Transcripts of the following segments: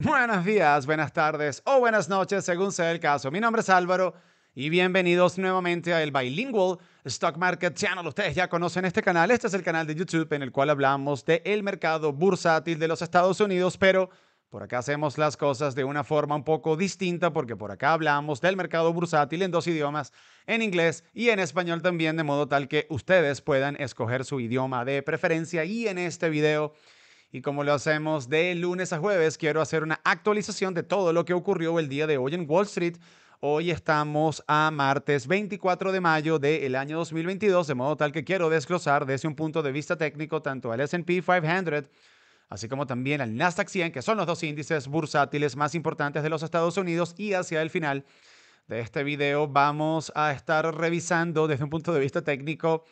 Buenos días, buenas tardes o buenas noches, según sea el caso. Mi nombre es Álvaro y bienvenidos nuevamente al Bilingual Stock Market Channel. Ustedes ya conocen este canal. Este es el canal de YouTube en el cual hablamos del mercado bursátil de los Estados Unidos, pero por acá hacemos las cosas de una forma un poco distinta porque por acá hablamos del mercado bursátil en dos idiomas, en inglés y en español también, de modo tal que ustedes puedan escoger su idioma de preferencia y en este video y como lo hacemos de lunes a jueves, quiero hacer una actualización de todo lo que ocurrió el día de hoy en Wall Street. Hoy estamos a martes 24 de mayo del año 2022, de modo tal que quiero desglosar desde un punto de vista técnico tanto al SP 500 así como también al Nasdaq 100, que son los dos índices bursátiles más importantes de los Estados Unidos. Y hacia el final de este video vamos a estar revisando desde un punto de vista técnico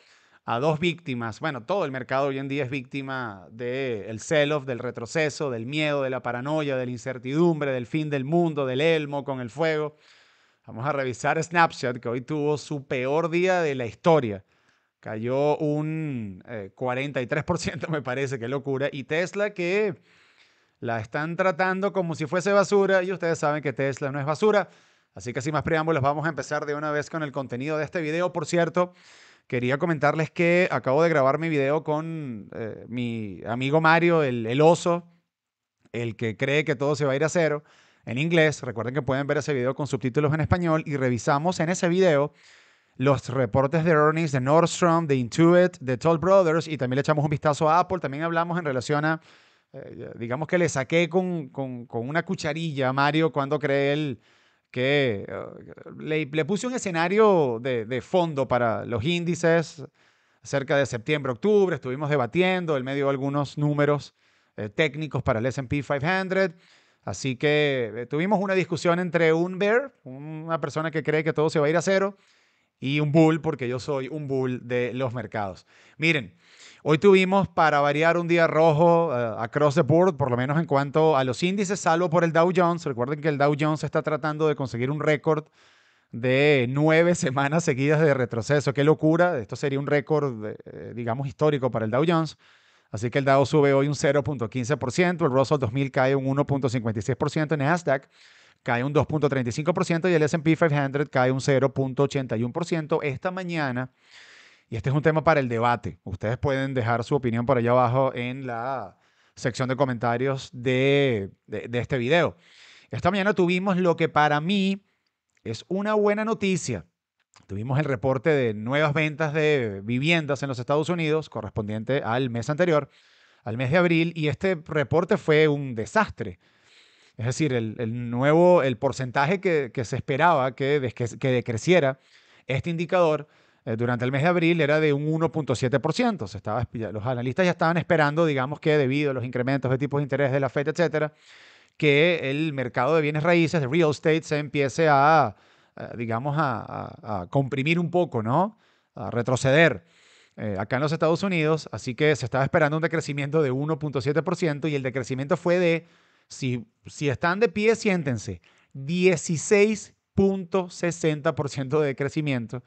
a dos víctimas. Bueno, todo el mercado hoy en día es víctima del de sell-off, del retroceso, del miedo, de la paranoia, de la incertidumbre, del fin del mundo, del elmo con el fuego. Vamos a revisar Snapchat, que hoy tuvo su peor día de la historia. Cayó un 43%, eh, me parece, qué locura. Y Tesla que la están tratando como si fuese basura y ustedes saben que Tesla no es basura. Así que sin más preámbulos, vamos a empezar de una vez con el contenido de este video. Por cierto, quería comentarles que acabo de grabar mi video con eh, mi amigo Mario, el, el oso, el que cree que todo se va a ir a cero, en inglés. Recuerden que pueden ver ese video con subtítulos en español y revisamos en ese video los reportes de earnings de Nordstrom, de Intuit, de Toll Brothers y también le echamos un vistazo a Apple. También hablamos en relación a, eh, digamos que le saqué con, con, con, una cucharilla a Mario cuando cree él que le, puse un escenario de, fondo para los índices cerca de septiembre, octubre, estuvimos debatiendo, en medio algunos números eh, técnicos para el S&P 500, así que eh, tuvimos una discusión entre un bear, una persona que cree que todo se va a ir a cero, y un bull, porque yo soy un bull de los mercados. Miren, Hoy tuvimos, para variar, un día rojo eh, across the board, por lo menos en cuanto a los índices, salvo por el Dow Jones. Recuerden que el Dow Jones está tratando de conseguir un récord de nueve semanas seguidas de retroceso. ¡Qué locura! Esto sería un récord, eh, digamos, histórico para el Dow Jones. Así que el Dow sube hoy un 0.15%, el Russell 2000 cae un 1.56%, el Nasdaq cae un 2.35% y el SP 500 cae un 0.81%. Esta mañana y este es un tema para el debate. Ustedes pueden dejar su opinión por allá abajo en la sección de comentarios de, este video. Esta mañana tuvimos lo que para mí es una buena noticia. Tuvimos el reporte de nuevas ventas de viviendas en los Estados Unidos correspondiente al mes anterior, al mes de abril, y este reporte fue un desastre. Es decir, el, nuevo, el porcentaje que, se esperaba que, que decreciera este indicador eh, durante el mes de abril era de un 1.7%. Se estaba, los analistas ya estaban esperando, digamos que debido a los incrementos de tipos de interés de la Fed, etcétera, que el mercado de bienes raíces, de real estate, se empiece a, eh, digamos, a, comprimir un poco, ¿no? A retroceder. Eh, acá en los Estados Unidos, así que se estaba esperando un decrecimiento de 1.7% y el decrecimiento fue de, si, si están de pie, siéntense, 16.60% de decrecimiento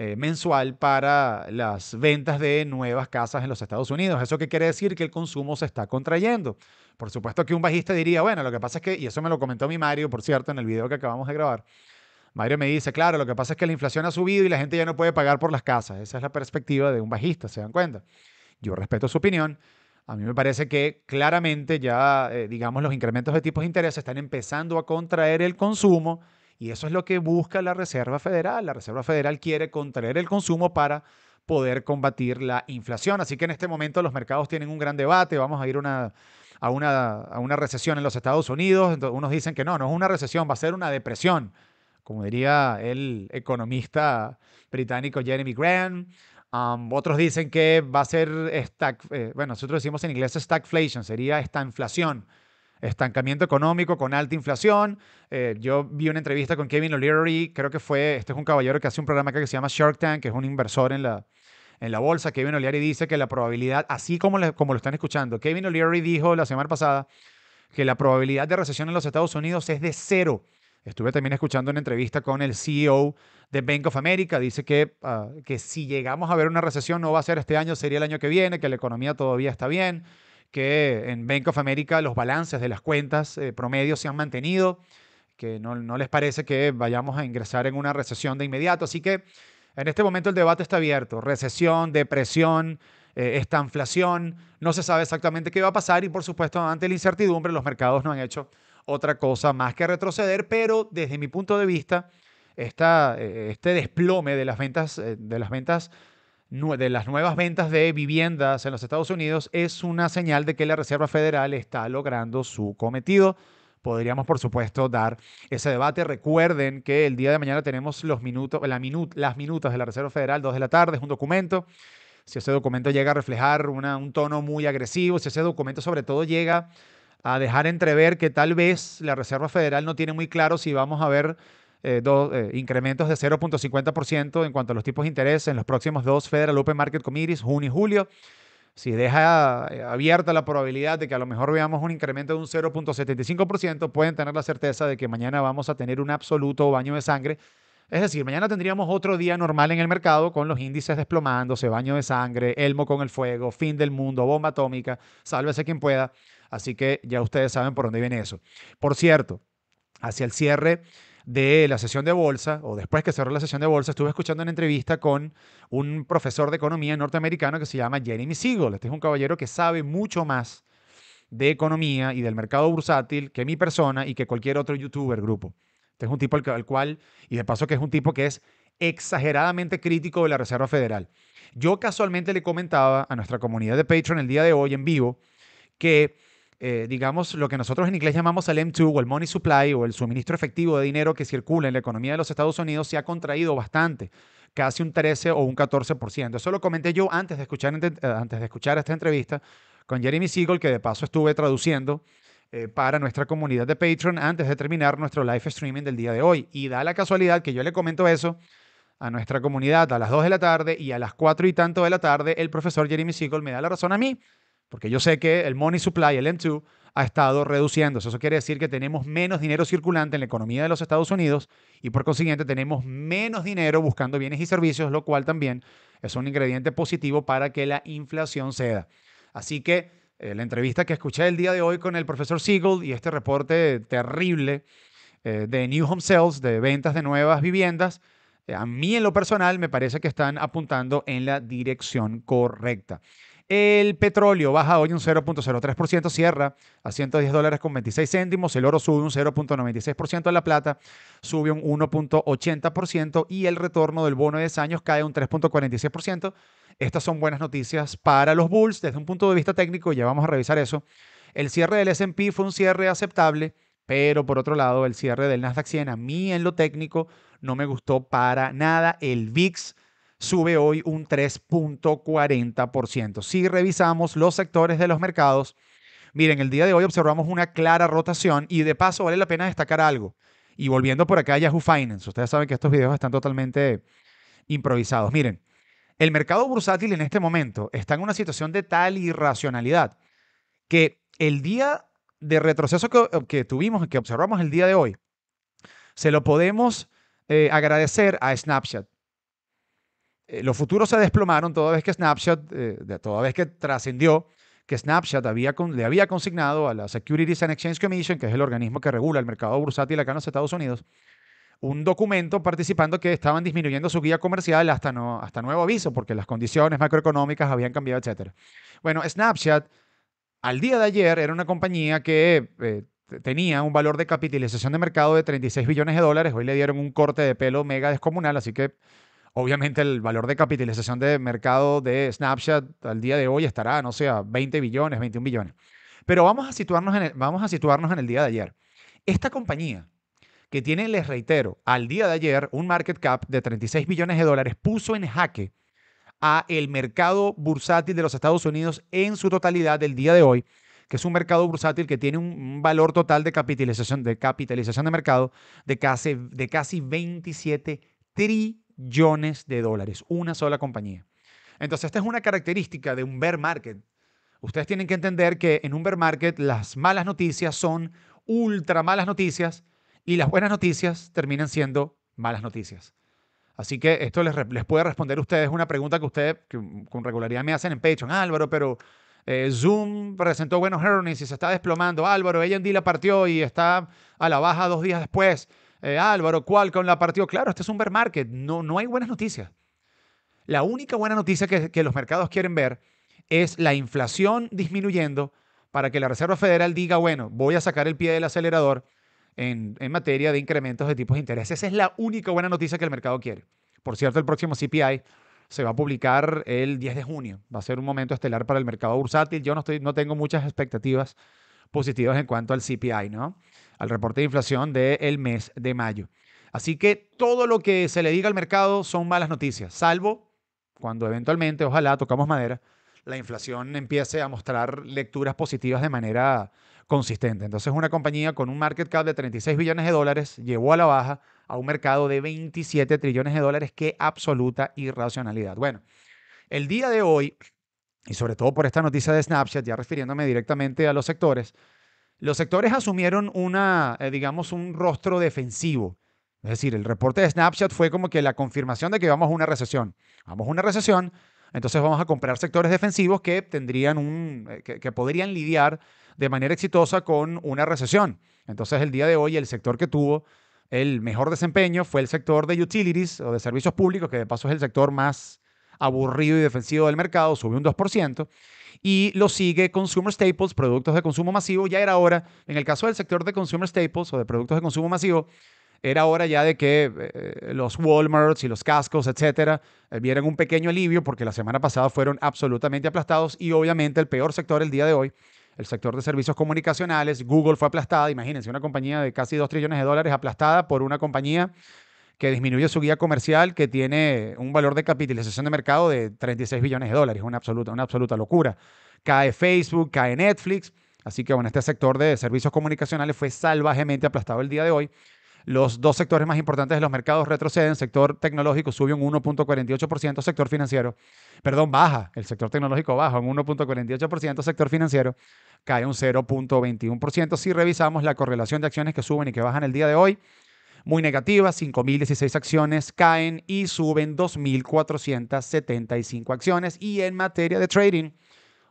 eh, mensual para las ventas de nuevas casas en los Estados Unidos. ¿Eso qué quiere decir? Que el consumo se está contrayendo. Por supuesto que un bajista diría, bueno, lo que pasa es que, y eso me lo comentó mi Mario, por cierto, en el video que acabamos de grabar, Mario me dice, claro, lo que pasa es que la inflación ha subido y la gente ya no puede pagar por las casas. Esa es la perspectiva de un bajista, ¿se dan cuenta? Yo respeto su opinión. A mí me parece que claramente ya, eh, digamos, los incrementos de tipos de interés están empezando a contraer el consumo y eso es lo que busca la Reserva Federal. La Reserva Federal quiere contraer el consumo para poder combatir la inflación. Así que en este momento los mercados tienen un gran debate. Vamos a ir una, a, una, a una recesión en los Estados Unidos. Entonces, unos dicen que no, no es una recesión, va a ser una depresión. Como diría el economista británico Jeremy Grant. Um, otros dicen que va a ser, stack, eh, bueno, nosotros decimos en inglés stagflation, sería esta inflación estancamiento económico, con alta inflación. Eh, yo vi una entrevista con Kevin O'Leary, creo que fue, este es un caballero que hace un programa que se llama Shark Tank, que es un inversor en la, en la bolsa. Kevin O'Leary dice que la probabilidad, así como, como lo están escuchando, Kevin O'Leary dijo la semana pasada que la probabilidad de recesión en los Estados Unidos es de cero. Estuve también escuchando una entrevista con el CEO de Bank of America. Dice que, ah, que si llegamos a ver una recesión no va a ser este año, sería el año que viene, que la economía todavía está bien que en Bank of America los balances de las cuentas eh, promedio se han mantenido, que no, les parece que vayamos a ingresar en una recesión de inmediato. Así que en este momento el debate está abierto. Recesión, depresión, eh, esta inflación, no se sabe exactamente qué va a pasar y por supuesto ante la incertidumbre los mercados no han hecho otra cosa más que retroceder, pero desde mi punto de vista, eh, este desplome de las ventas, de las ventas de las nuevas ventas de viviendas en los Estados Unidos es una señal de que la Reserva Federal está logrando su cometido. Podríamos, por supuesto, dar ese debate. Recuerden que el día de mañana tenemos los minutos, la las minutas de la Reserva Federal, 2 de la tarde, es un documento. Si ese documento llega a reflejar una, un tono muy agresivo, si ese documento sobre todo llega a dejar entrever que tal vez la Reserva Federal no tiene muy claro si vamos a ver eh, dos, eh, incrementos de 0.50% en cuanto a los tipos de interés en los próximos dos Federal Open Market Committees, junio y julio. Si deja eh, abierta la probabilidad de que a lo mejor veamos un incremento de un 0.75%, pueden tener la certeza de que mañana vamos a tener un absoluto baño de sangre es decir, mañana tendríamos otro día normal en el mercado con los índices desplomándose, baño de sangre, elmo con el fuego, fin del mundo, bomba atómica, sálvese quien pueda. Así que ya ustedes saben por dónde viene eso. Por cierto, hacia el cierre de la sesión de bolsa, o después que cerró la sesión de bolsa, estuve escuchando una entrevista con un profesor de economía norteamericano que se llama Jeremy Siegel. Este es un caballero que sabe mucho más de economía y del mercado bursátil que mi persona y que cualquier otro youtuber grupo. Este es un tipo al cual, y de paso que es un tipo que es exageradamente crítico de la Reserva Federal. Yo casualmente le comentaba a nuestra comunidad de Patreon el día de hoy en vivo que eh, digamos, lo que nosotros en inglés llamamos el M2 o el money supply o el suministro efectivo de dinero que circula en la economía de los Estados Unidos se ha contraído bastante, casi un 13 o un 14%. Eso lo comenté yo antes de escuchar, eh, antes de escuchar esta entrevista con Jeremy Siegel, que de paso estuve traduciendo eh, para nuestra comunidad de Patreon antes de terminar nuestro live streaming del día de hoy. Y da la casualidad que yo le comento eso a nuestra comunidad a las 2 de la tarde y a las 4 y tanto de la tarde el profesor Jeremy Siegel me da la razón a mí porque yo sé que el money supply, el M2, ha estado reduciéndose. Eso quiere decir que tenemos menos dinero circulante en la economía de los Estados Unidos y por consiguiente tenemos menos dinero buscando bienes y servicios, lo cual también es un ingrediente positivo para que la inflación ceda. Así que eh, la entrevista que escuché el día de hoy con el profesor Siegel y este reporte terrible eh, de New Home Sales, de ventas de nuevas viviendas, eh, a mí en lo personal me parece que están apuntando en la dirección correcta. El petróleo baja hoy un 0.03%, cierra a 110 dólares con 26 céntimos. El oro sube un 0.96%, la plata sube un 1.80% y el retorno del bono de 10 años cae un 3.46%. Estas son buenas noticias para los bulls desde un punto de vista técnico, ya vamos a revisar eso. El cierre del SP fue un cierre aceptable, pero por otro lado, el cierre del Nasdaq 100 a mí en lo técnico no me gustó para nada. El VIX sube hoy un 3.40%. Si revisamos los sectores de los mercados, miren, el día de hoy observamos una clara rotación y de paso vale la pena destacar algo. Y volviendo por acá a Yahoo Finance, ustedes saben que estos videos están totalmente improvisados. Miren, el mercado bursátil en este momento está en una situación de tal irracionalidad que el día de retroceso que, tuvimos, que observamos el día de hoy, se lo podemos eh, agradecer a Snapchat. Eh, los futuros se desplomaron toda vez que Snapchat, eh, toda vez que trascendió que Snapchat le había consignado a la Securities and Exchange Commission, que es el organismo que regula el mercado bursátil acá en los Estados Unidos, un documento participando que estaban disminuyendo su guía comercial hasta, nuevo aviso, porque las condiciones macroeconómicas habían cambiado, etc. Bueno, Snapchat al día de ayer era una compañía que eh, tenía un valor de capitalización de mercado de 36 billones de dólares, hoy le dieron un corte de pelo mega descomunal, así que Obviamente el valor de capitalización de mercado de Snapchat al día de hoy estará, no sé, 20 billones, 21 billones. Pero vamos a, situarnos en el, vamos a situarnos en el día de ayer. Esta compañía, que tiene, les reitero, al día de ayer un market cap de 36 billones de dólares, puso en jaque a el mercado bursátil de los Estados Unidos en su totalidad del día de hoy, que es un mercado bursátil que tiene un valor total de capitalización de, capitalización de mercado de casi, de casi 27 trillones millones de dólares, una sola compañía. Entonces, esta es una característica de un bear market. Ustedes tienen que entender que en un bear market las malas noticias son ultra malas noticias y las buenas noticias terminan siendo malas noticias. Así que esto les, puede responder a ustedes una pregunta que ustedes con regularidad me hacen en pecho Patreon. Álvaro, pero eh, Zoom presentó buenos earnings y se está desplomando. Álvaro, AMD la partió y está a la baja dos días después. Eh, Álvaro, ¿cuál con la partida? Claro, este es un bear market, no, no hay buenas noticias. La única buena noticia que, los mercados quieren ver es la inflación disminuyendo para que la Reserva Federal diga, bueno, voy a sacar el pie del acelerador en, materia de incrementos de tipos de interés. Esa es la única buena noticia que el mercado quiere. Por cierto, el próximo CPI se va a publicar el 10 de junio. Va a ser un momento estelar para el mercado bursátil. Yo no, estoy, no tengo muchas expectativas positivas en cuanto al CPI, ¿no? Al reporte de inflación del mes de mayo. Así que todo lo que se le diga al mercado son malas noticias, salvo cuando eventualmente, ojalá, tocamos madera, la inflación empiece a mostrar lecturas positivas de manera consistente. Entonces, una compañía con un market cap de 36 billones de dólares llevó a la baja a un mercado de 27 trillones de dólares. ¡Qué absoluta irracionalidad! Bueno, el día de hoy y sobre todo por esta noticia de Snapchat, ya refiriéndome directamente a los sectores, los sectores asumieron una, eh, digamos, un rostro defensivo. Es decir, el reporte de Snapchat fue como que la confirmación de que vamos a una recesión. Vamos a una recesión, entonces vamos a comprar sectores defensivos que un, eh, que podrían lidiar de manera exitosa con una recesión. Entonces, el día de hoy, el sector que tuvo el mejor desempeño fue el sector de utilities o de servicios públicos, que de paso es el sector más aburrido y defensivo del mercado, subió un 2%, y lo sigue Consumer Staples, productos de consumo masivo. Ya era hora, en el caso del sector de Consumer Staples o de productos de consumo masivo, era hora ya de que eh, los Walmarts y los cascos, etcétera, eh, vieran un pequeño alivio porque la semana pasada fueron absolutamente aplastados y obviamente el peor sector el día de hoy, el sector de servicios comunicacionales, Google fue aplastada, imagínense, una compañía de casi 2 trillones de dólares aplastada por una compañía que disminuye su guía comercial, que tiene un valor de capitalización de mercado de 36 billones de dólares. Una absoluta, una absoluta locura. Cae Facebook, cae Netflix. Así que, bueno, este sector de servicios comunicacionales fue salvajemente aplastado el día de hoy. Los dos sectores más importantes de los mercados retroceden. Sector tecnológico sube un 1.48%, sector financiero, perdón, baja. El sector tecnológico baja un 1.48%, sector financiero cae un 0.21%. Si revisamos la correlación de acciones que suben y que bajan el día de hoy, muy negativa, 5.016 acciones caen y suben 2.475 acciones. Y en materia de trading,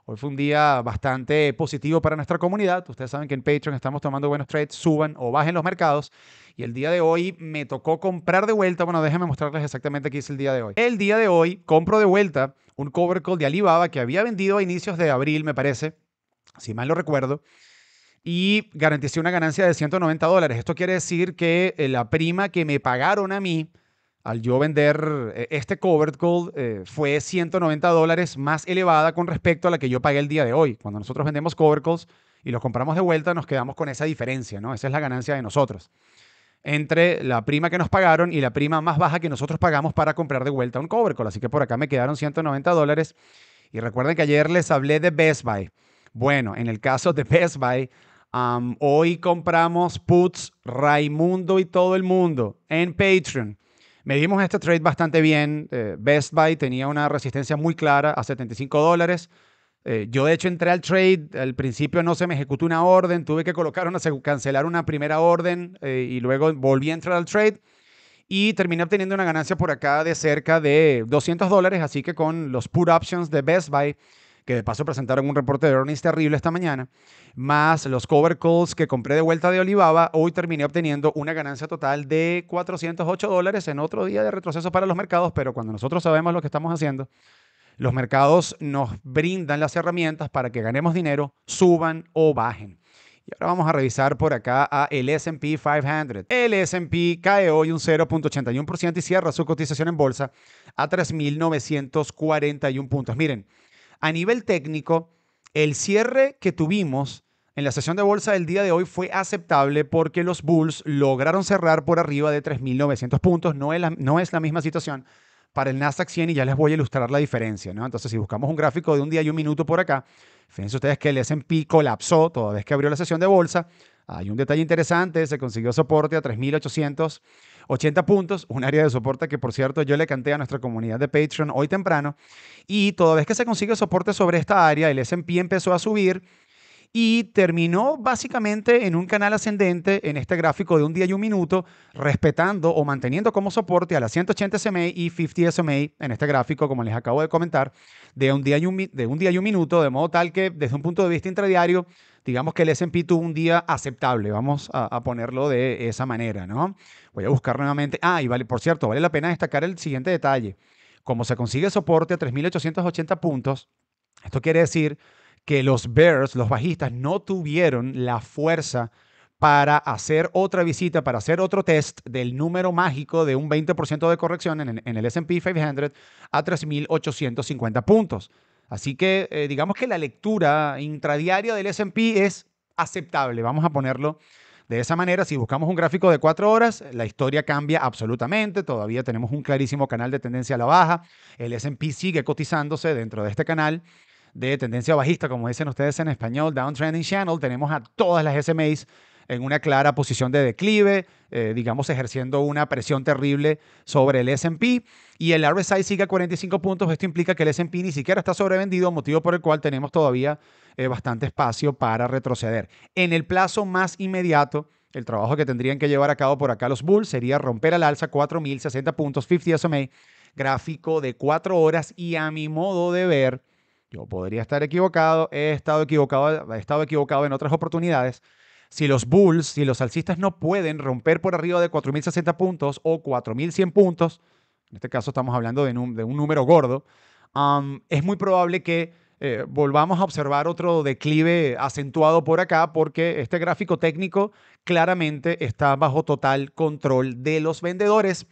hoy fue un día bastante positivo para nuestra comunidad. Ustedes saben que en Patreon estamos tomando buenos trades, suban o bajen los mercados. Y el día de hoy me tocó comprar de vuelta. Bueno, déjenme mostrarles exactamente qué hice el día de hoy. El día de hoy compro de vuelta un cover call de Alibaba que había vendido a inicios de abril, me parece, si mal lo recuerdo y garanticé una ganancia de 190 dólares. Esto quiere decir que eh, la prima que me pagaron a mí al yo vender eh, este covered call eh, fue 190 dólares más elevada con respecto a la que yo pagué el día de hoy. Cuando nosotros vendemos covered calls y los compramos de vuelta, nos quedamos con esa diferencia, ¿no? Esa es la ganancia de nosotros. Entre la prima que nos pagaron y la prima más baja que nosotros pagamos para comprar de vuelta un covered call. Así que por acá me quedaron 190 dólares. Y recuerden que ayer les hablé de Best Buy. Bueno, en el caso de Best Buy, hoy compramos puts Raimundo y todo el mundo en Patreon. Medimos este trade bastante bien. Eh, Best Buy tenía una resistencia muy clara a 75 dólares. Eh, yo de hecho entré al trade, al principio no se me ejecutó una orden, tuve que colocar una, cancelar una primera orden eh, y luego volví a entrar al trade y terminé obteniendo una ganancia por acá de cerca de 200 dólares, así que con los put options de Best Buy que de paso presentaron un reporte de earnings terrible esta mañana, más los cover calls que compré de vuelta de Olivaba, hoy terminé obteniendo una ganancia total de 408 dólares en otro día de retroceso para los mercados, pero cuando nosotros sabemos lo que estamos haciendo, los mercados nos brindan las herramientas para que ganemos dinero, suban o bajen. Y ahora vamos a revisar por acá a el S&P 500. El S&P cae hoy un 0.81% y cierra su cotización en bolsa a 3.941 puntos. Miren, a nivel técnico, el cierre que tuvimos en la sesión de bolsa del día de hoy fue aceptable porque los Bulls lograron cerrar por arriba de 3.900 puntos. No es, la, no es la misma situación para el Nasdaq 100 y ya les voy a ilustrar la diferencia. ¿no? Entonces, si buscamos un gráfico de un día y un minuto por acá, fíjense ustedes que el S&P colapsó toda vez que abrió la sesión de bolsa. Hay un detalle interesante, se consiguió soporte a 3.800 80 puntos, un área de soporte que por cierto yo le canté a nuestra comunidad de Patreon hoy temprano. Y toda vez que se consigue soporte sobre esta área, el SP empezó a subir y terminó básicamente en un canal ascendente en este gráfico de un día y un minuto, respetando o manteniendo como soporte a las 180 SMA y 50 SMA en este gráfico, como les acabo de comentar, de un día y un, de un, día y un minuto, de modo tal que desde un punto de vista intradiario digamos que el S&P tuvo un día aceptable, vamos a, ponerlo de esa manera, ¿no? Voy a buscar nuevamente. Ah, y vale, por cierto, vale la pena destacar el siguiente detalle. Como se consigue soporte a 3.880 puntos, esto quiere decir que los bears, los bajistas, no tuvieron la fuerza para hacer otra visita, para hacer otro test del número mágico de un 20% de corrección en, en el SP 500 a 3.850 puntos. Así que eh, digamos que la lectura intradiaria del SP es aceptable, vamos a ponerlo de esa manera, si buscamos un gráfico de cuatro horas, la historia cambia absolutamente. Todavía tenemos un clarísimo canal de tendencia a la baja. El SP sigue cotizándose dentro de este canal de tendencia bajista, como dicen ustedes en español, Downtrending Channel. Tenemos a todas las SMAs en una clara posición de declive, eh, digamos ejerciendo una presión terrible sobre el SP y el RSI sigue a 45 puntos. Esto implica que el SP ni siquiera está sobrevendido, motivo por el cual tenemos todavía eh, bastante espacio para retroceder. En el plazo más inmediato, el trabajo que tendrían que llevar a cabo por acá los Bulls sería romper al alza 4060 puntos, 50 SMA, gráfico de 4 horas y a mi modo de ver, yo podría estar equivocado, he estado equivocado, he estado equivocado en otras oportunidades, si los Bulls, si los alcistas no pueden romper por arriba de 4.060 puntos o 4.100 puntos, en este caso estamos hablando de, un número gordo, es muy probable que eh, volvamos a observar otro declive acentuado por acá porque este gráfico técnico claramente está bajo total control de los vendedores.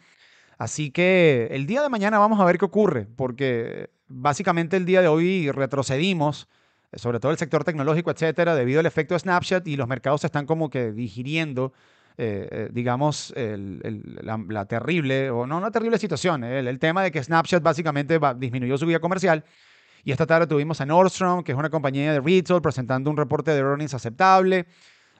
Así que el día de mañana vamos a ver qué ocurre, porque básicamente el día de hoy retrocedimos sobre todo el sector tecnológico, etcétera, debido al efecto de Snapchat y los mercados están como que digiriendo, eh, eh, digamos, la, terrible, o no una terrible situación, el, tema de que Snapchat básicamente disminuyó su vía comercial. Y esta tarde tuvimos a Nordstrom, que es una compañía de retail, presentando un reporte de earnings aceptable.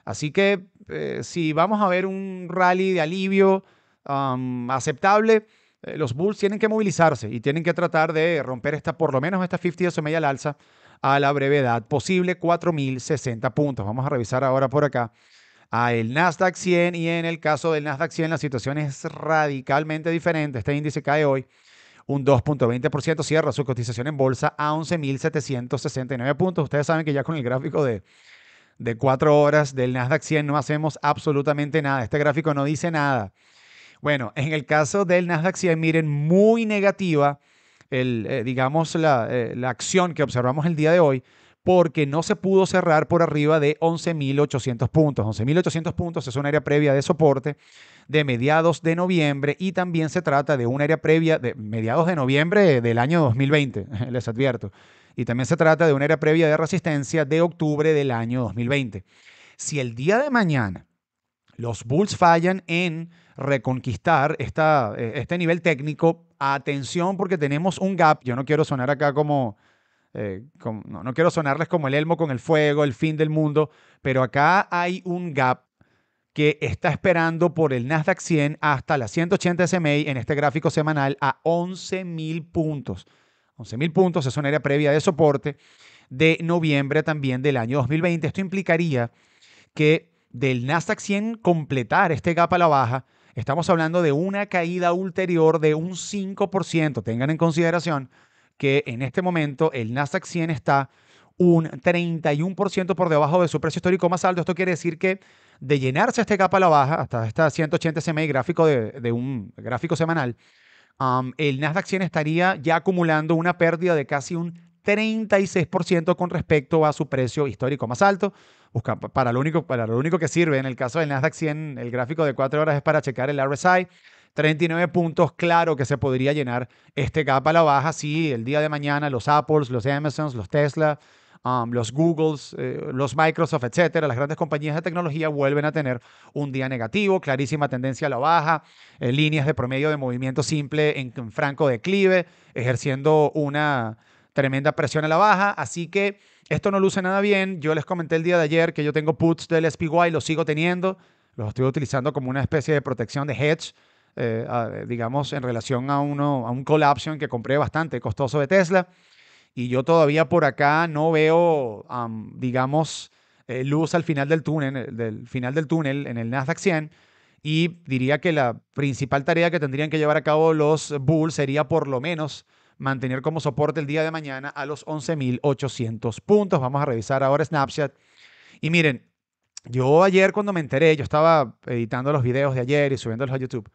Así que eh, si vamos a ver un rally de alivio um, aceptable, los Bulls tienen que movilizarse y tienen que tratar de romper esta, por lo menos esta 50 o media al alza a la brevedad posible, 4.060 puntos. Vamos a revisar ahora por acá a el Nasdaq 100 y en el caso del Nasdaq 100 la situación es radicalmente diferente. Este índice cae hoy un 2.20%, cierra su cotización en bolsa a 11.769 puntos. Ustedes saben que ya con el gráfico de, de 4 horas del Nasdaq 100 no hacemos absolutamente nada. Este gráfico no dice nada. Bueno, en el caso del Nasdaq 100, miren, muy negativa el, eh, digamos, eh, la, acción que observamos el día de hoy, porque no se pudo cerrar por arriba de 11.800 puntos. 11.800 puntos es un área previa de soporte de mediados de noviembre y también se trata de un área previa de mediados de noviembre del año 2020, les advierto. Y también se trata de un área previa de resistencia de octubre del año 2020. Si el día de mañana los Bulls fallan en reconquistar esta, eh, este nivel técnico atención porque tenemos un gap. Yo no quiero sonar acá como, eh, no, quiero sonarles como el elmo con el fuego, el fin del mundo, pero acá hay un gap que está esperando por el Nasdaq 100 hasta la 180 SMI en este gráfico semanal a 11.000 puntos. 11.000 puntos es una área previa de soporte de noviembre también del año 2020. Esto implicaría que del Nasdaq 100 completar este gap a la baja, Estamos hablando de una caída ulterior de un 5%. Tengan en consideración que en este momento el Nasdaq 100 está un 31% por debajo de su precio histórico más alto. Esto quiere decir que de llenarse este capa a la baja, hasta esta 180 CMI gráfico de, un gráfico semanal, el Nasdaq 100 estaría ya acumulando una pérdida de casi un 36% con respecto a su precio histórico más alto. Busca, para, lo único, para lo único que sirve en el caso del Nasdaq 100, el gráfico de 4 horas es para checar el RSI. 39 puntos, claro que se podría llenar este gap a la baja si el día de mañana los Apples, los Amazons, los Tesla, um, los Googles, eh, los Microsoft, etcétera, las grandes compañías de tecnología vuelven a tener un día negativo, clarísima tendencia a la baja, eh, líneas de promedio de movimiento simple en franco declive, ejerciendo una, tremenda presión a la baja, así que esto no luce nada bien. Yo les comenté el día de ayer que yo tengo puts del SPY, los sigo teniendo, los estoy utilizando como una especie de protección de hedge, eh, digamos, en relación a, uno, a un call option que compré bastante costoso de Tesla. Y yo todavía por acá no veo, digamos, eh, luz al final del túnel, del final del túnel en el Nasdaq 100. Y diría que la principal tarea que tendrían que llevar a cabo los Bulls sería por lo menos mantener como soporte el día de mañana a los 11.800 puntos. Vamos a revisar ahora Snapchat. Y miren, yo ayer cuando me enteré, yo estaba editando los videos de ayer y subiéndolos a YouTube.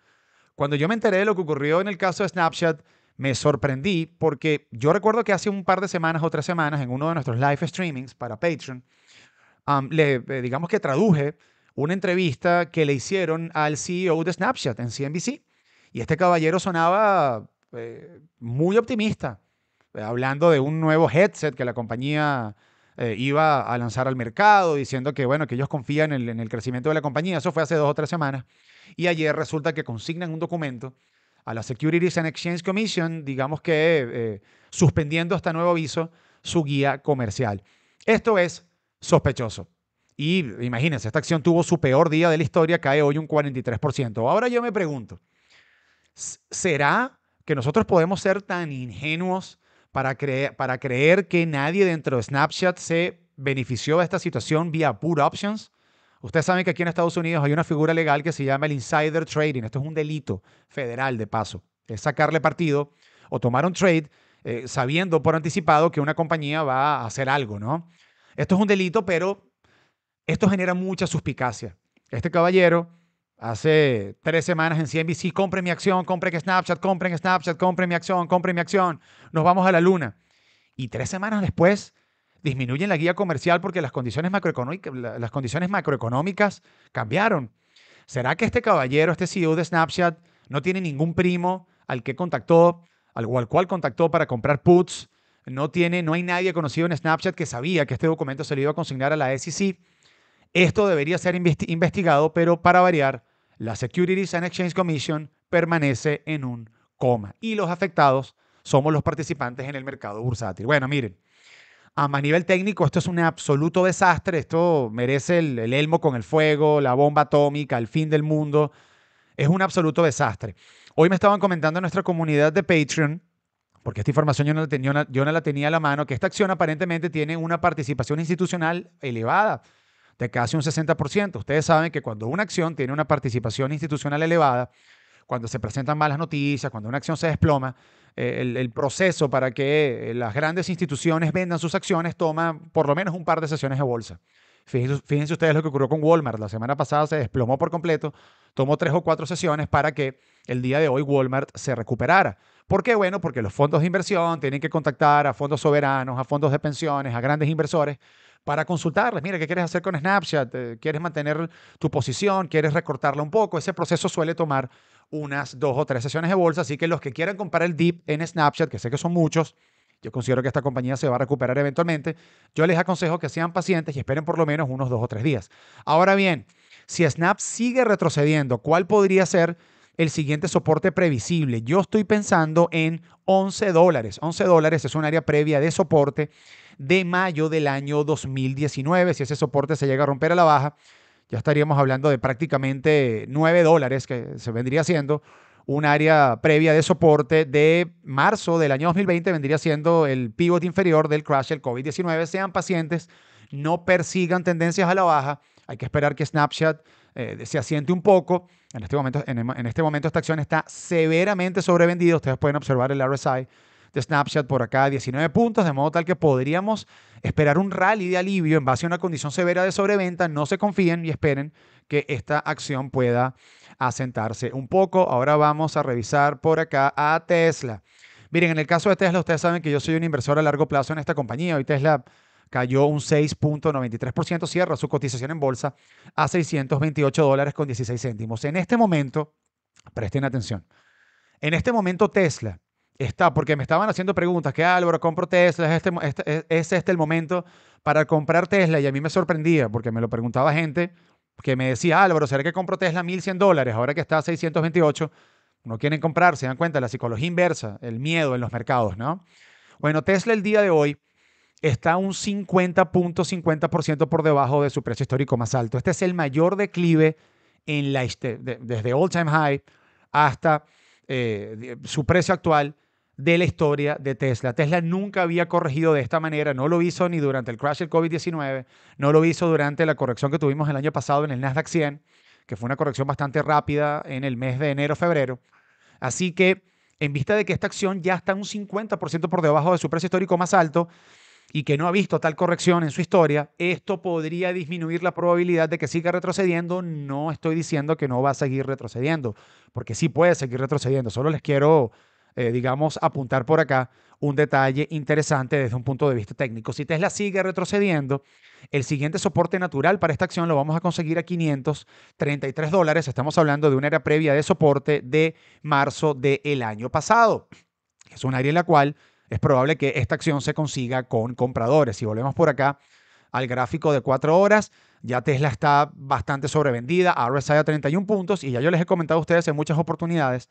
Cuando yo me enteré de lo que ocurrió en el caso de Snapchat, me sorprendí porque yo recuerdo que hace un par de semanas o tres semanas en uno de nuestros live streamings para Patreon, le, eh, digamos que traduje una entrevista que le hicieron al CEO de Snapchat en CNBC. Y este caballero sonaba eh, muy optimista, eh, hablando de un nuevo headset que la compañía eh, iba a lanzar al mercado, diciendo que, bueno, que ellos confían en el, en el, crecimiento de la compañía. Eso fue hace dos o tres semanas. Y ayer resulta que consignan un documento a la Securities and Exchange Commission, digamos que suspendiendo hasta este nuevo aviso su guía comercial. Esto es sospechoso. Y imagínense, esta acción tuvo su peor día de la historia, cae hoy un 43%. Ahora yo me pregunto, ¿será que nosotros podemos ser tan ingenuos para, creer, que nadie dentro de Snapchat se benefició de esta situación vía put options. Ustedes saben que aquí en Estados Unidos hay una figura legal que se llama el insider trading. Esto es un delito federal, de paso. Es sacarle partido o tomar un trade eh, sabiendo por anticipado que una compañía va a hacer algo, ¿no? Esto es un delito, pero esto genera mucha suspicacia. Este caballero hace tres semanas en CNBC, compren mi acción, compren Snapchat, compren Snapchat, compren mi acción, compren mi acción, nos vamos a la luna. Y tres semanas después disminuyen la guía comercial porque las condiciones, macroeconómicas, las condiciones macroeconómicas cambiaron. ¿Será que este caballero, este CEO de Snapchat, no tiene ningún primo al que contactó, o al cual contactó para comprar puts? No, tiene, no hay nadie conocido en Snapchat que sabía que este documento se le iba a consignar a la SEC. Esto debería ser investigado, pero para variar, la Securities and Exchange Commission permanece en un coma y los afectados somos los participantes en el mercado bursátil. Bueno, miren, a nivel técnico esto es un absoluto desastre, esto merece el, elmo con el fuego, la bomba atómica, el fin del mundo, es un absoluto desastre. Hoy me estaban comentando en nuestra comunidad de Patreon, porque esta información yo no, tenía, yo no la tenía a la mano, que esta acción aparentemente tiene una participación institucional elevada de casi un 60%. Ustedes saben que cuando una acción tiene una participación institucional elevada, cuando se presentan malas noticias, cuando una acción se desploma, eh, el, proceso para que eh, las grandes instituciones vendan sus acciones toma por lo menos un par de sesiones de bolsa. fíjense ustedes lo que ocurrió con Walmart. La semana pasada se desplomó por completo, tomó tres o cuatro sesiones para que el día de hoy Walmart se recuperara. ¿Por qué? Bueno, porque los fondos de inversión tienen que contactar a fondos soberanos, a fondos de pensiones, a grandes inversores para consultarles, mira, ¿qué quieres hacer con Snapchat? Eh, ¿Quieres mantener tu posición? ¿Quieres recortarla un poco? Ese proceso suele tomar unas dos o tres sesiones de bolsa, así que los que quieran comprar el dip en Snapchat, que sé que son muchos, yo considero que esta compañía se va a recuperar eventualmente, yo les aconsejo que sean pacientes y esperen por lo menos unos dos o tres días. Ahora bien, si Snap sigue retrocediendo, ¿cuál podría ser el siguiente soporte previsible. Yo estoy pensando en 11 dólares. 11 dólares es un área previa de soporte de mayo del año 2019. Si ese soporte se llega a romper a la baja, ya estaríamos hablando de prácticamente 9 dólares que se vendría siendo un área previa de soporte de marzo del año 2020 vendría siendo el pivot inferior del crash del COVID-19. Sean pacientes, no persigan tendencias a la baja. Hay que esperar que Snapchat eh, se asiente un poco. En este, momento, en, en este momento esta acción está severamente sobrevendida. Ustedes pueden observar el RSI de Snapchat por acá, 19 puntos, de modo tal que podríamos esperar un rally de alivio en base a una condición severa de sobreventa. No se confíen y esperen que esta acción pueda asentarse un poco. Ahora vamos a revisar por acá a Tesla. Miren, en el caso de Tesla, ustedes saben que yo soy un inversor a largo plazo en esta compañía. Hoy Tesla cayó un 6.93%, cierra su cotización en bolsa a 628 dólares con 16 céntimos. En este momento, presten atención, en este momento Tesla está, porque me estaban haciendo preguntas, que Álvaro, compro Tesla, ¿Es este, este ¿es este el momento para comprar Tesla? Y a mí me sorprendía, porque me lo preguntaba gente que me decía, Álvaro, ¿será que compro Tesla a 1.100 dólares ahora que está a 628? No quieren comprar, se dan cuenta, la psicología inversa, el miedo en los mercados, ¿no? Bueno, Tesla el día de hoy está un 50.50% por debajo de su precio histórico más alto. Este es el mayor declive en la, desde all time high hasta eh, su precio actual de la historia de Tesla. Tesla nunca había corregido de esta manera, no lo hizo ni durante el crash del COVID-19, no lo hizo durante la corrección que tuvimos el año pasado en el Nasdaq 100, que fue una corrección bastante rápida en el mes de enero-febrero. Así que en vista de que esta acción ya está un 50% por debajo de su precio histórico más alto, y que no ha visto tal corrección en su historia, esto podría disminuir la probabilidad de que siga retrocediendo. No estoy diciendo que no va a seguir retrocediendo, porque sí puede seguir retrocediendo. Solo les quiero, eh, digamos, apuntar por acá un detalle interesante desde un punto de vista técnico. Si Tesla sigue retrocediendo, el siguiente soporte natural para esta acción lo vamos a conseguir a 533 dólares. Estamos hablando de una era previa de soporte de marzo del año pasado. Es un área en la cual es probable que esta acción se consiga con compradores. Si volvemos por acá al gráfico de cuatro horas, ya Tesla está bastante sobrevendida, RSI a 31 puntos y ya yo les he comentado a ustedes en muchas oportunidades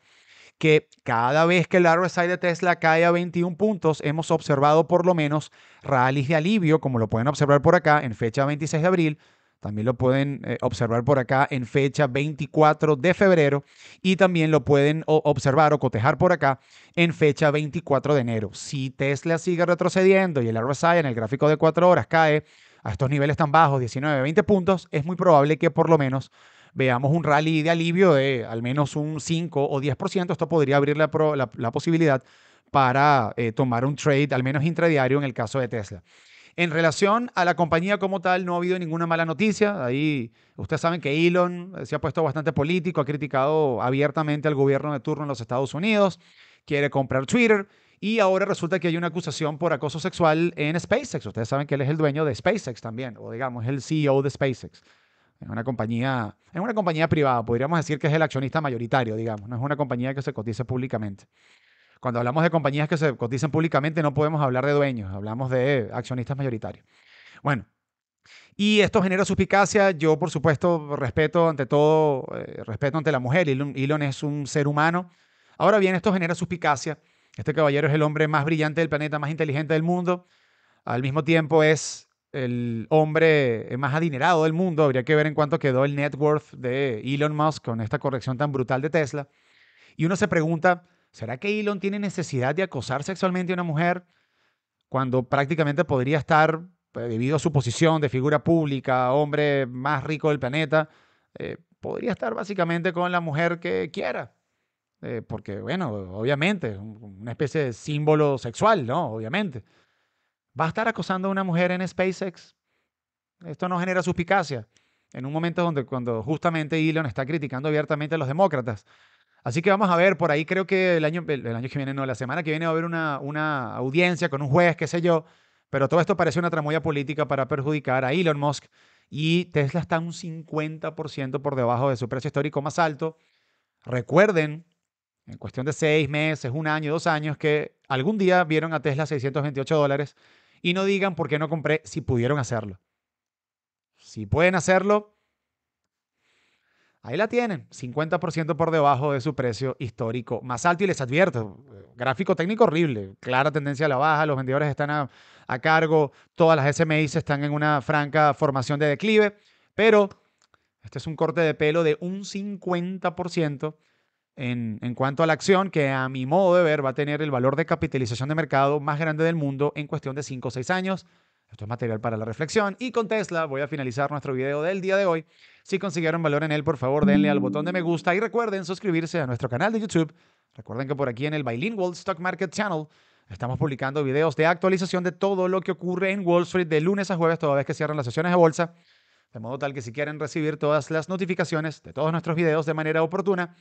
que cada vez que el RSI de Tesla cae a 21 puntos, hemos observado por lo menos rallies de alivio, como lo pueden observar por acá en fecha 26 de abril, también lo pueden eh, observar por acá en fecha 24 de febrero y también lo pueden observar o cotejar por acá en fecha 24 de enero. Si Tesla sigue retrocediendo y el RSI en el gráfico de cuatro horas cae a estos niveles tan bajos, 19, 20 puntos, es muy probable que por lo menos veamos un rally de alivio de al menos un 5 o 10%. Esto podría abrir la, posibilidad para eh, tomar un trade, al menos intradiario en el caso de Tesla. En relación a la compañía como tal, no ha habido ninguna mala noticia. Ahí ustedes saben que Elon eh, se ha puesto bastante político, ha criticado abiertamente al gobierno de turno en los Estados Unidos, quiere comprar Twitter y ahora resulta que hay una acusación por acoso sexual en SpaceX. Ustedes saben que él es el dueño de SpaceX también, o digamos, el CEO de SpaceX. Es una compañía, es una compañía privada, podríamos decir que es el accionista mayoritario, digamos, no es una compañía que se cotice públicamente. Cuando hablamos de compañías que se cotizan públicamente, no podemos hablar de dueños, hablamos de accionistas mayoritarios. Bueno, y esto genera suspicacia. Yo, por supuesto, respeto ante todo, eh, respeto ante la mujer. Elon, es un ser humano. Ahora bien, esto genera suspicacia. Este caballero es el hombre más brillante del planeta, más inteligente del mundo. Al mismo tiempo es el hombre más adinerado del mundo. Habría que ver en cuánto quedó el net worth de Elon Musk con esta corrección tan brutal de Tesla. Y uno se pregunta, ¿Será que Elon tiene necesidad de acosar sexualmente a una mujer cuando prácticamente podría estar, pues, debido a su posición de figura pública, hombre más rico del planeta, eh, podría estar básicamente con la mujer que quiera? Eh, porque, bueno, obviamente, una especie de símbolo sexual, ¿no? Obviamente. ¿Va a estar acosando a una mujer en SpaceX? Esto no genera suspicacia. En un momento donde cuando justamente Elon está criticando abiertamente a los demócratas, Así que vamos a ver, por ahí creo que el año, el año que viene, no, la semana que viene va a haber una, una audiencia con un juez, qué sé yo, pero todo esto parece una tramoya política para perjudicar a Elon Musk y Tesla está un 50% por debajo de su precio histórico más alto. Recuerden, en cuestión de seis meses, un año, dos años, que algún día vieron a Tesla 628 dólares y no digan por qué no compré si pudieron hacerlo. Si pueden hacerlo, Ahí la tienen, 50% por debajo de su precio histórico más alto. Y les advierto, gráfico técnico horrible, clara tendencia a la baja, los vendedores están a, cargo, todas las SMIs están en una franca formación de declive, pero este es un corte de pelo de un 50% en, en cuanto a la acción, que a mi modo de ver va a tener el valor de capitalización de mercado más grande del mundo en cuestión de 5 o 6 años. Esto es material para la reflexión. Y con Tesla voy a finalizar nuestro video del día de hoy. Si consiguieron valor en él, por favor denle al botón de me gusta y recuerden suscribirse a nuestro canal de YouTube. Recuerden que por aquí en el Bilingual Stock Market Channel estamos publicando videos de actualización de todo lo que ocurre en Wall Street de lunes a jueves, toda vez que cierran las sesiones de bolsa. De modo tal que si quieren recibir todas las notificaciones de todos nuestros videos de manera oportuna,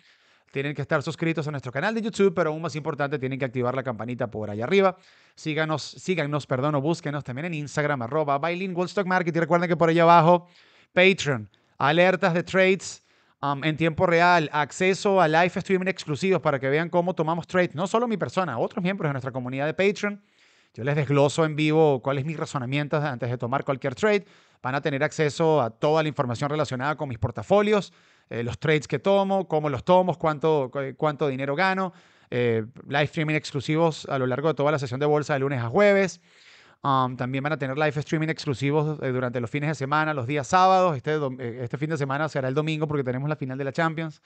tienen que estar suscritos a nuestro canal de YouTube, pero aún más importante, tienen que activar la campanita por allá arriba. Síganos, síganos, perdón, o búsquenos también en Instagram, arroba market. Y recuerden que por ahí abajo, Patreon, alertas de trades um, en tiempo real, acceso a live streaming exclusivos para que vean cómo tomamos trades, no solo mi persona, otros miembros de nuestra comunidad de Patreon. Yo les desgloso en vivo cuáles es mis razonamientos antes de tomar cualquier trade. Van a tener acceso a toda la información relacionada con mis portafolios, eh, los trades que tomo, cómo los tomo, cuánto, cuánto dinero gano, eh, live streaming exclusivos a lo largo de toda la sesión de bolsa de lunes a jueves. Um, también van a tener live streaming exclusivos eh, durante los fines de semana, los días sábados. Este, este fin de semana será el domingo porque tenemos la final de la Champions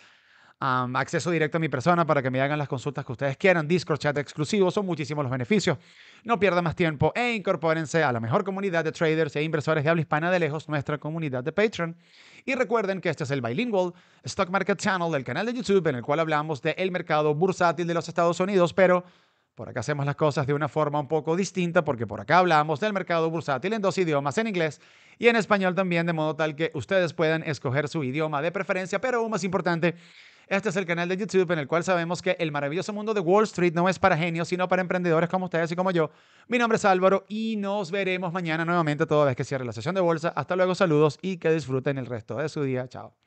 acceso directo a mi persona para que me hagan las consultas que ustedes quieran, Discord chat exclusivo, son muchísimos los beneficios. No pierda más tiempo e incorpórense a la mejor comunidad de traders e inversores de habla hispana de lejos, nuestra comunidad de Patreon. Y recuerden que este es el Bilingual Stock Market Channel, del canal de YouTube en el cual hablamos del el mercado bursátil de los Estados Unidos, pero... Por acá hacemos las cosas de una forma un poco distinta porque por acá hablamos del mercado bursátil en dos idiomas, en inglés y en español también, de modo tal que ustedes puedan escoger su idioma de preferencia, pero aún más importante, este es el canal de YouTube en el cual sabemos que el maravilloso mundo de Wall Street no es para genios, sino para emprendedores como ustedes y como yo. Mi nombre es Álvaro y nos veremos mañana nuevamente toda vez que cierre la sesión de bolsa. Hasta luego, saludos y que disfruten el resto de su día. Chao.